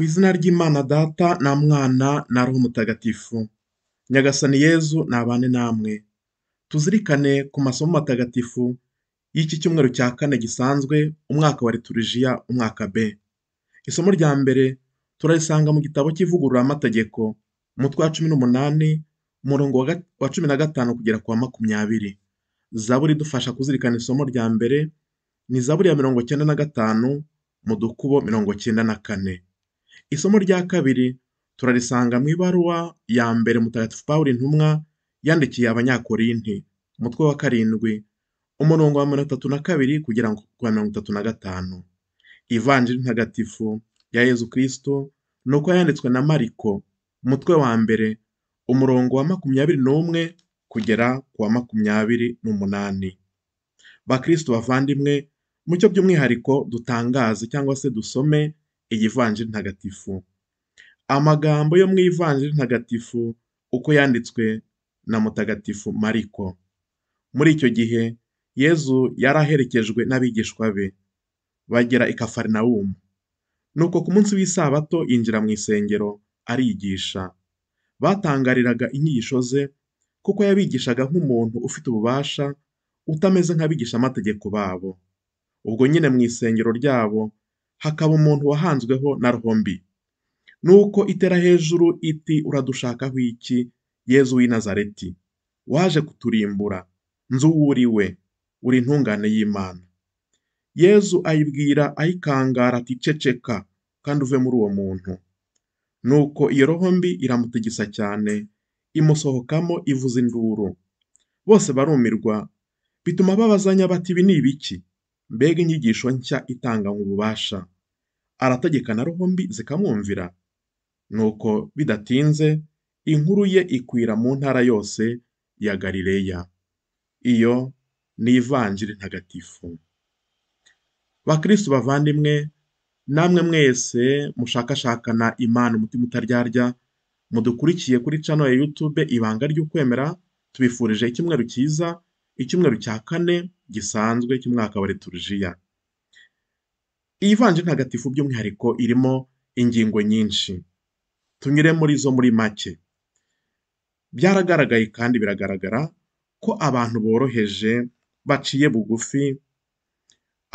Ku izina ry'Imana Data na Mwana na Roho Mutagatifu. Nyagasani Yezu nabane namwe. Tuzirikane ku masomo matagatifu y'iki cyumweru cya kane gisanzwe, umwaka wa Liturujia, umwaka B. Isomo rya mbere turarisanga mu gitabo cy'Ivugururamategeko, umutwe wa cumi n'umunani, umurongo wa cumi na gatanu kugera ku wa makumyabiri. Zaburi idufasha kuzirikana isomo rya mbere, ni Zaburi ya mirongo cyenda na gatanu, mu dukubo mirongo cyenda na kane. Isomo rya kabiri turarisanga mu ibaruwa ya mbere Mutagatifu Pawulo intumwa yandikiye Abanyakorinti umutwe wa karindwi, umurongo wa mirongo itatu na kabiri kugera ku wa mirongo itatu na gatanu. Ivanjiri ntagatifu ya Yezu Kristo ni uko yanditswe na Mariko, umutwe wa mbere, umurongo wa makumyabiri n'umwe kugera ku wa makumyabiri n'umunani. Bakristo bavandimwe, mucyo by'umwihariko dutangaze cyangwa se dusome iyivanjiri ntagatifu. Amagambo yo mu ivanjiri ntagatifu uko yanditswe na Mutagatifu Mariko. Muri icyo gihe, Yezu yari aherekejwe n'abigishwa be, bagera i Kaperinawumu. Nuko ku munsi w'isabato yinjira mu isengero arigisha. Batangariraga inyigisho ze kuko yabigishaga nk'umuntu ufite ububasha, utameze nk’abigisha amategeko babo. Ubwo nyine mu isengero ryabo hakaba umuntu wahanzweho na rombi nuko itera hejuru iti uradushakaho iki yezu w'i nazareti waje kuturimbura nzu wuriwe uri intungane y'imana yezu ayibwira ayikangara ati ceceka kandi uve muri uwo muntu nuko iyo roho mbi iramutigisa cyane imusohokamo ivuza induru bose barumirwa bituma babazanya bati ibi ni ibiki Mbega inyigisho nshya itanganywe ububasha! Arategeka na Roho mbi zikamwumvira. Nuko bidatinze inkuru ye ikwira mu ntara yose ya Galileya. Iyo ni Ivanjiri ntagatifu. Bakristo bavandimwe, namwe mwese mushakashakana Imana umutima utaryarya, mudukurikiye kuri channel ya YouTube Ibanga ry'Ukwemera, tubifurije icyumweru cyiza, icyumweru cya kane gisanzwe cy'umwaka wa Liturujia. Iyi Vanjiri ntagatifu by'umwihariko irimo ingingo nyinshi. Tunyure muri zo muri make. Byaragaragaye kandi biragaragara ko abantu boroheje, baciye bugufi,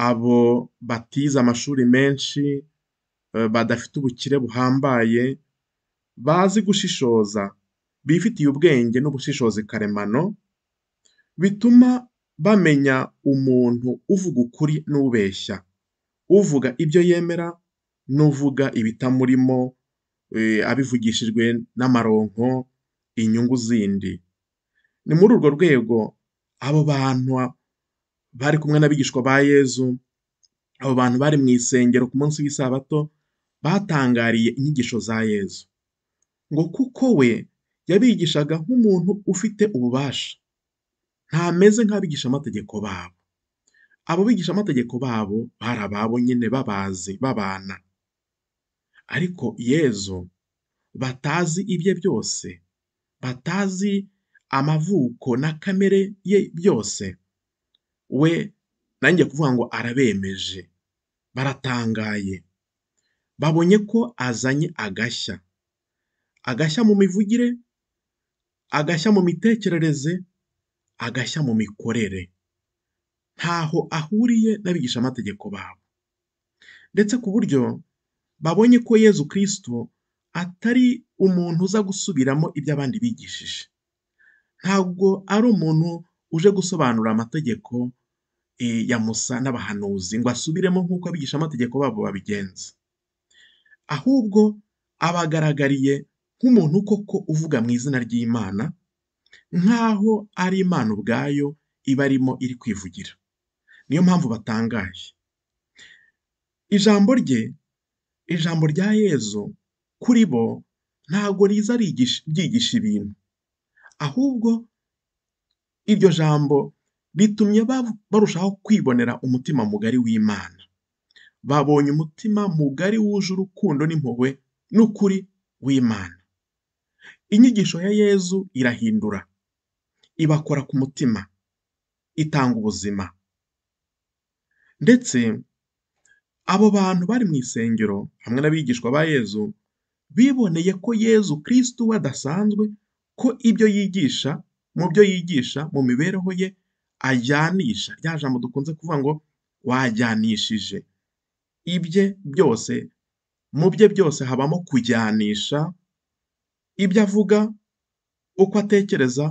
abo batize amashuri menshi, eh, badafite ubukire buhambaye, bazi gushishoza, bifitiye ubwenge n'ubushishozi karemano, bituma bamenya umuntu uvuga ukuri n'ubeshya, uvuga ibyo yemera n'uvuga ibitamurimo eh, abivugishijwe n'amaronko, inyungu zindi. Ni muri urwo rwego abo bantu bari kumwe n'abigishwa ba Yezu, abo bantu bari mu isengero ku munsi w'isabato, batangariye inyigisho za Yezu, ngo kuko we yabigishaga nk'umuntu ufite ububasha, ntameze nk'abigishamategeko babo abo bigishamategeko babo bari ababo nyine babazi babana ariko yezu batazi ibye byose batazi amavuko na kamere ye byose we nanjye kuvuga ngo arabemeje baratangaye babonye ko azanye agashya agashya mu mivugire agashya mu mitekerereze agashya mu mikorere, ntaho ahuriye n'abigishamategeko babo, ndetse ku buryo babonye ko Yezu Kristo atari umuntu uza gusubiramo ibyo abandi bigishije, ntabwo ari umuntu uje gusobanura amategeko eh, ya Musa n'abahanuzi ngo asubiremo nk'uko abigishamategeko babo babigenza, ahubwo abagaragariye nk'umuntu koko uvuga mu izina ry'Imana nk'aho ari Imana ubwayo iba irimo iri kwivugira. Niyo mpamvu batangaye. Ijambo rye, ijambo rya Yezu kuri bo ntabwo riza ryigisha ibintu, ahubwo iryo jambo ritumye barushaho kwibonera umutima mugari w'Imana. Babonye umutima mugari wuje urukundo n'impuhwe n'ukuri w'Imana. Inyigisho ya Yezu irahindura, ibakora ku mutima, itanga ubuzima. Ndetse abo bantu bari mu isengero hamwe n'abigishwa ba Yezu biboneye ko Yezu Kristo we adasanzwe, ko ibyo yigisha, mu byo yigisha, mu mibereho ye ajyanisha, rya jambo dukunze kuvuga ngo wajyanishije, ibye byose, mu bye byose habamo kujyanisha ibyo avuga, uko atekereza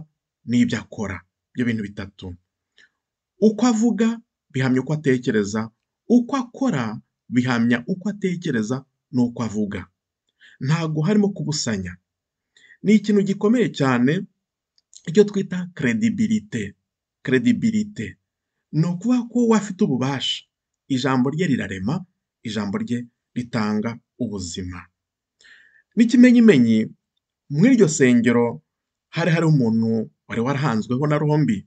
n'ibyo akora. Ibyo bintu bitatu. Uko avuga bihamya uko atekereza, uko akora bihamya uko atekereza n'uko avuga. Ntabwo harimo kubusanya. Ni ikintu gikomeye cyane icyo twita credibilite. Credibilite ni ukuvuga ko we afite ububasha, ijambo rye rirarema, ijambo rye ritanga ubuzima. N'ikimenyimenyi muri iryo sengero hari hari umuntu wari warahanzweho na rohombi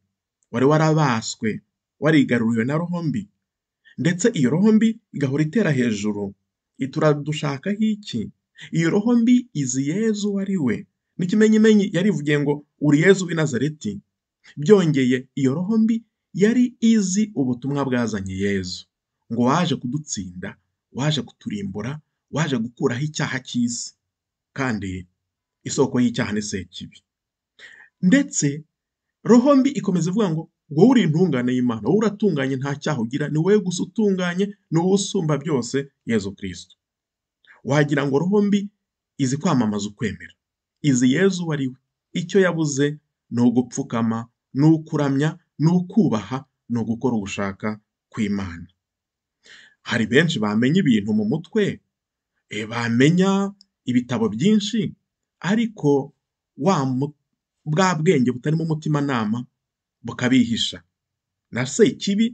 wari warabaswe, warigaruriwe na rohombi ndetse iyo rohombi igahora itera hejuru, ituradushakaho iki? Iyo rohombi izi Yezu uwo ari we, n'ikimenyimenyi yarivugiye ngo uri Yezu w'i Nazareti, byongeye iyo rohombi yari izi ubutumwa bwazanye Yezu, ngo waje kudutsinda, waje kuturimbura, waje gukuraho icyaha cy'isi kandi isoko y'icyaha kibi ndetse roho mbi ikomeza ivuga ngo wowe uri intungane y'Imana wowe uratunganye nta cyaha ugira ni wowe gusa utunganye ni wowe usumba byose Yezu kirisito wagira ngo roho mbi izi kwamamaza ukwemera izi Yezu wari we icyo yabuze ni ugupfukama ni ukuramya ni ukubaha ni ugukora ugushaka kw'Imana hari benshi bamenya ibintu mu mutwe eh, bamenya ibitabo byinshi ariko bwa bwenge butarimo umutimanama bukabihisha. Na se ikibi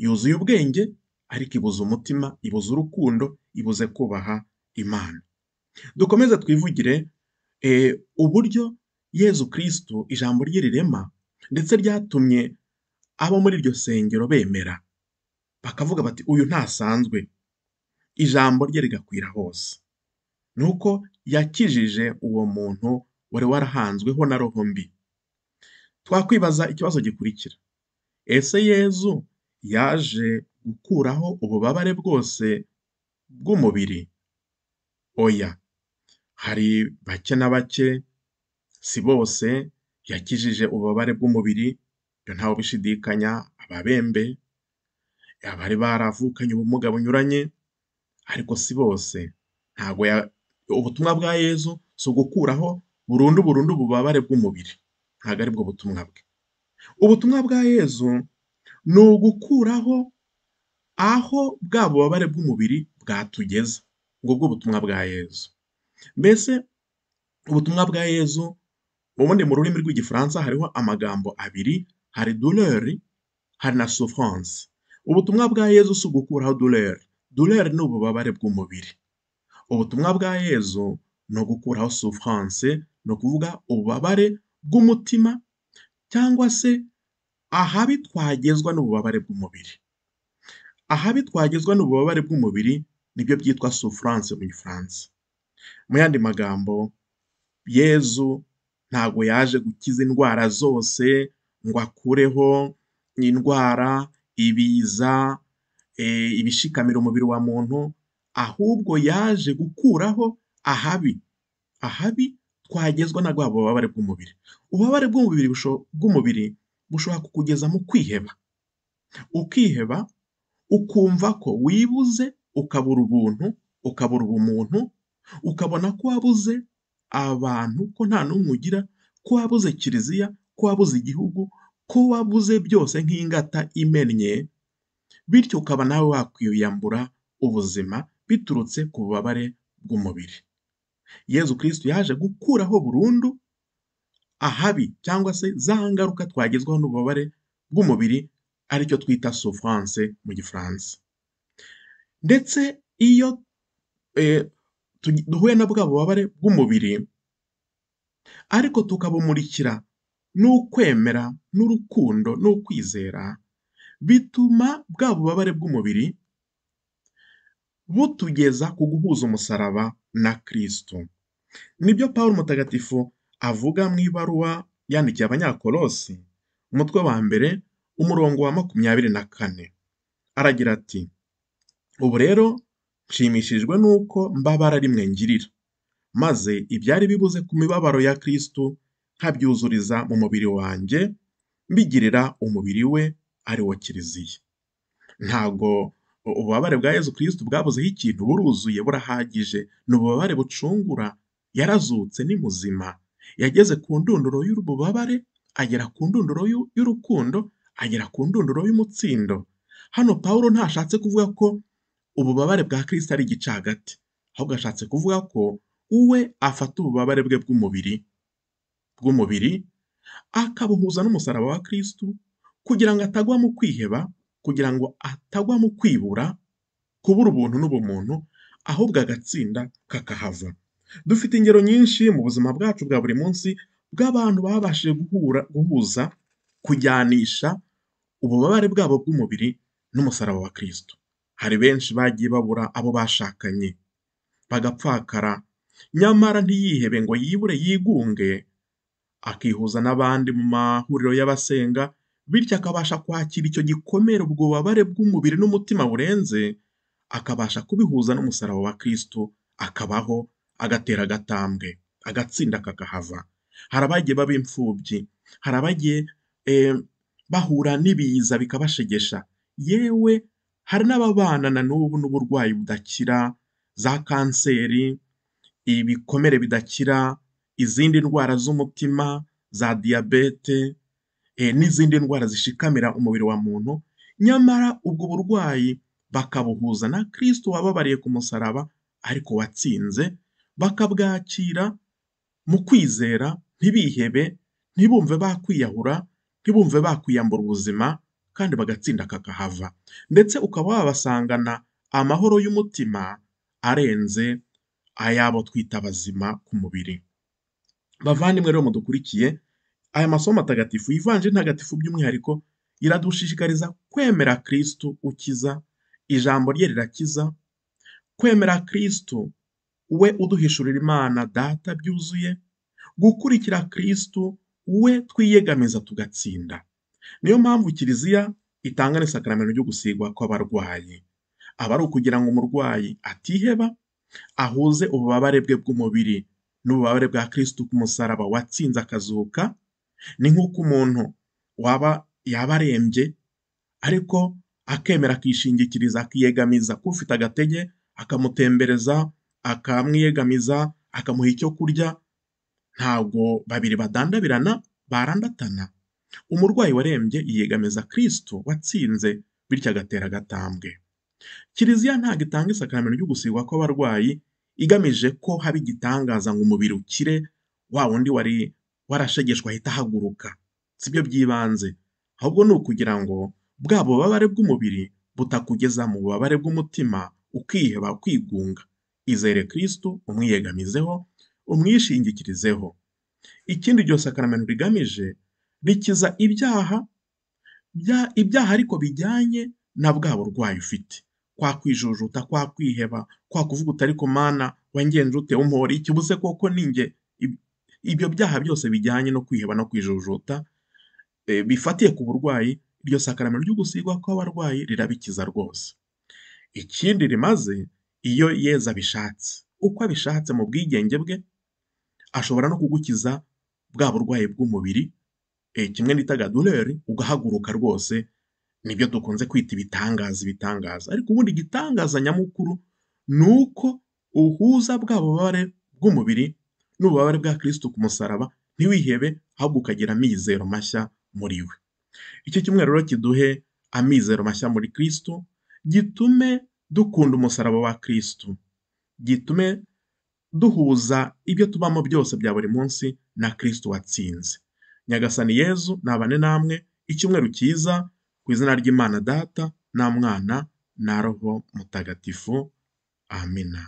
yuzuye ubwenge ariko ibuze umutima, ibuze urukundo, ibuze kubaha Imana. Dukomeze twivugire eh, uburyo Yezu Kristu ijambo rye rirema ndetse ryatumye abo muri iryo sengero bemera, bakavuga bati uyu ntasanzwe, ijambo rye rigakwira hose. Ni uko yakijije uwo muntu wari warahanzweho na roho mbi. Twakwibaza ikibazo gikurikira: Ese Yezu yaje gukuraho ububabare bwose bw'umubiri? Oya, hari bake na bake, si bose yakijije ububabare bw'umubiri, ibyo ntawe ubishidikanya, ababembe, abari baravukanye ubumuga bunyuranye, ariko si bose ntabwo ya ubutumwa bwa Yezu si ugukuraho burundu burundu ububabare bw'umubiri ntabwo aribwo butumwa bwe ubutumwa bwa Yezu ni ugukuraho aho bwa bubabare bw'umubiri bwatugeza ngubwo ubutumwa bwa Yezu mbese ubutumwa bwa Yezu ubundi mu rurimi rw'igifaransa hariho amagambo abiri hari douleur hari na souffrance ubutumwa bwa Yezu si ugukuraho douleur douleur ni ububabare bw'umubiri Ubutumwa bwa Yezu ni ugukuraho souffrance, ni ukuvuga ububabare bw'umutima cyangwa se ahabi twagezwa n'ububabare bw'umubiri. Ahabi twagezwa n'ububabare bw'umubiri nibyo byitwa souffrance mu gifaransa. Mu yandi magambo Yezu ntabwo yaje gukiza indwara zose ngo akureho indwara, ibiza, eh, ibishikamira umubiri wa muntu ahubwo yaje gukuraho ahabi ahabi twagezwa na bwa bubabare bw'umubiri ububabare bw'umubiri bw'umubiri bushobora kukugeza mu kwiheba ukiheba ukumva ko wibuze ukabura ubuntu ukabura ubumuntu ukabona ko wabuze abantu ko nta n'umwe ugira ko wabuze kiliziya ko wabuze igihugu ko wabuze byose nk'ingata imennye bityo ukaba nawe wakwiyambura ubuzima biturutse ku bubabare bw'umubiri. Yezu Kristo yaje gukuraho burundu ahabi cyangwa se za ngaruka twagezwaho n'ububabare bw'umubiri aricyo twita souffrance mu gifaransa. Ndetse iyo eh, duhuye na bwa bubabare bw'umubiri ariko tukabumurikira n'ukwemera n'urukundo n'ukwizera bituma bwa bubabare bw'umubiri butugeza ku guhuza umusaraba na Kristo. Nibyo byo Mutagatifu avuga mu ibaruwa yandikiye Abanyakolosi, umutwe wa mbere, umurongo wa makumyabiri na kane. Aragira ati: “Ubu rero nshimishijwe nuko mbabara rimwe ngirira, maze ibyari bibuze ku mibabaro ya Kristo nkabyuzuriza mu mubiri wanjye, mbigirira umubiri we ari wo Kiliziya.” Ntago Ububabare bwa Yezu Kristo bwabuzeho ikintu, buruzuye, burahagije, ni ububabare bucungura, yarazutse, ni muzima, yageze ku ndunduro y'ububabare, agera ku ndunduro y'urukundo, agera ku ndunduro y'umutsindo. Hano Pawulo ntashatse kuvuga ko ububabare bwa Kristo ari igicagati, ahubwo ashatse kuvuga ko uwe afata ububabare bwe bw'umubiri, bw'umubiri akabuhuza n'umusaraba wa Kristo kugira ngo atagwa mu kwiheba kugira ngo atagwa mu kwibura, kubura ubuntu n'ubumuntu, ahubwo agatsinda kakahava. Dufite ingero nyinshi mu buzima bwacu bwa buri munsi bw'abantu babashije guhuza, kujyanisha ububabare bwabo bw'umubiri n'umusaraba wa Kristo. Hari benshi bagiye babura abo bashakanye, bagapfakara, nyamara ntiyihebe ngo yibure yigunge, akihuza n'abandi mu mahuriro y'abasenga bityo akabasha kwakira icyo gikomere, ubwo bubabare bw'umubiri n'umutima burenze, akabasha kubihuza n'umusaraba wa Kristo, akabaho, agatera agatambwe, agatsinda kakahava. Hari abagiye baba imfubyi, hari abagiye eh, bahura n'ibiza bikabashegesha, yewe hari n'ababana na n'ubu n'uburwayi budakira, za kanseri, ibikomere bidakira, izindi ndwara z'umutima, za diyabete, Eh, n'izindi ndwara zishikamira umubiri wa muntu, nyamara ubwo burwayi bakabuhuza na Kristo wababariye ku musaraba ariko watsinze, bakabwakira mu kwizera ntibihebe, ntibumve bakwiyahura, ntibumve bakwiyambura ubuzima kandi bagatsinda kakahava, ndetse ukaba wabasangana amahoro y'umutima arenze ay'abo twita abazima ku mubiri. Bavandimwe rero mudukurikiye Aya masomo atagatifu yivanje ntagatifu by'umwihariko iradushishikariza kwemera Kristo ukiza, ijambo rye rirakiza, kwemera Kristo we uduhishurira Imana Data byuzuye, gukurikira Kristo we twiyegamiza tugatsinda. Niyo mpamvu Kiliziya itanga n'isakaramentu ryo gusigwa kw'abarwayi, aba ari ukugira ngo umurwayi atiheba, ahuze ububabare bwe bw'umubiri n'ububabare bwa Kristo ku musaraba watsinze akazuka ni nk'uko umuntu waba yaba arembye ariko akemera akishingikiriza akiyegamiza k'ufite agatege akamutembereza akamwiyegamiza akamuha icyo kurya ntabwo babiri badandabirana barandatana umurwayi warembye yiyegamiza kristo watsinze bityo agatera agatambwe kiliziya ntabwo itanga isakaramentu ko abarwayi igamije ko haba igitangaza ngo umubiri ukire wa wundi wari warashegeshwe ahita ahaguruka sibyo by'ibanze ahubwo ni ukugira ngo bwa bubabare bw'umubiri butakugeza mu bubabare bw'umutima ukiheba kwigunga izere kirisitu umwiyegamizeho umwishingikirizeho ikindi iryo sakaramento rigamije rikiza ibyaha ibyaha ariko bijyanye na bwa burwayi ufite kwa kwijujuta kwa kwiheba kwa kuvuga utari mana wangenje ute umpora iki ubuse koko ninjye Ibyo byaha byose bijyanye no kwiheba no kwijujuta eh, bifatiye ku burwayi, iryo sakaramento ryo gusigwa kw'abarwayi rirabikiza rwose. Ikindi rimaze, iyo yeza abishatse, uko abishatse mu bwigenge bwe, ashobora no kugukiza bwa burwayi bw'umubiri, eh, kimwe bitaga douleur, ugahaguruka rwose, nibyo dukunze kwita ibitangaza ibitangaza. Ariko ubundi igitangaza nyamukuru ni uko uhuza bwa bubare bw'umubiri n'ububabare bwa Kristo ku musaraba, ntiwihebe ahubwo ukagira amizero mashya muri we. Icyo cyumweru rero kiduhe amizero mashya muri Kristo, gitume dukunda umusaraba wa Kristo, gitume duhuza ibyo tubamo byose bya buri munsi na Kristo watsinze. Nyagasani Yezu nabane namwe icyumweru cyiza ku izina ry'Imana Data na Mwana na Roho Mutagatifu, amina.